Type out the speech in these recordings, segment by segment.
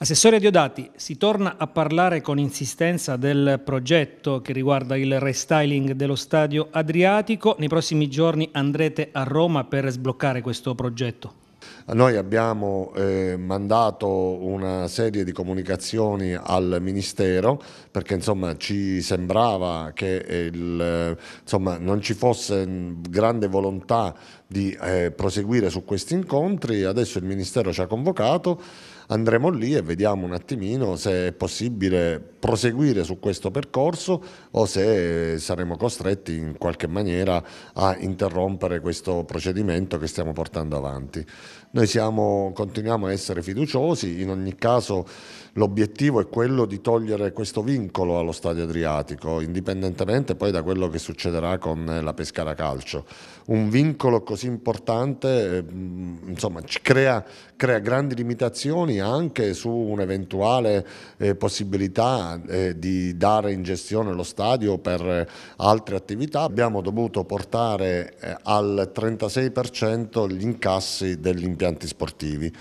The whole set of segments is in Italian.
Assessore Diodati, si torna a parlare con insistenza del progetto che riguarda il restyling dello stadio Adriatico. Nei prossimi giorni andrete a Roma per sbloccare questo progetto. Noi abbiamo eh, mandato una serie di comunicazioni al Ministero perché insomma, ci sembrava che il, insomma, non ci fosse grande volontà di eh, proseguire su questi incontri, adesso il Ministero ci ha convocato, andremo lì e vediamo un attimino se è possibile proseguire su questo percorso o se saremo costretti in qualche maniera a interrompere questo procedimento che stiamo portando avanti. Noi siamo, continuiamo a essere fiduciosi, in ogni caso l'obiettivo è quello di togliere questo vincolo allo Stadio Adriatico, indipendentemente poi da quello che succederà con la Pescara Calcio. Un vincolo così importante ehm, insomma, crea, crea grandi limitazioni anche su un'eventuale eh, possibilità eh, eh, di dare in gestione lo stadio per eh, altre attività abbiamo dovuto portare eh, al 36% gli incassi degli impianti sportivi.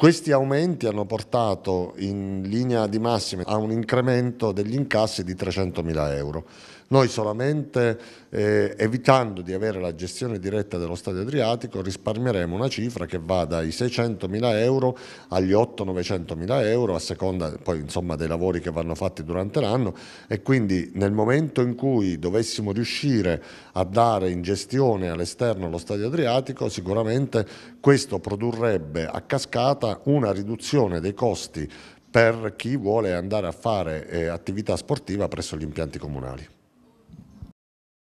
Questi aumenti hanno portato in linea di massima a un incremento degli incassi di 300.000 euro. Noi solamente eh, evitando di avere la gestione diretta dello Stadio Adriatico risparmieremo una cifra che va dai 600.000 euro agli 8-900.000 euro a seconda poi insomma dei lavori che vanno fatti durante l'anno e quindi nel momento in cui dovessimo riuscire a dare in gestione all'esterno lo Stadio Adriatico sicuramente questo produrrebbe a cascata una riduzione dei costi per chi vuole andare a fare eh, attività sportiva presso gli impianti comunali.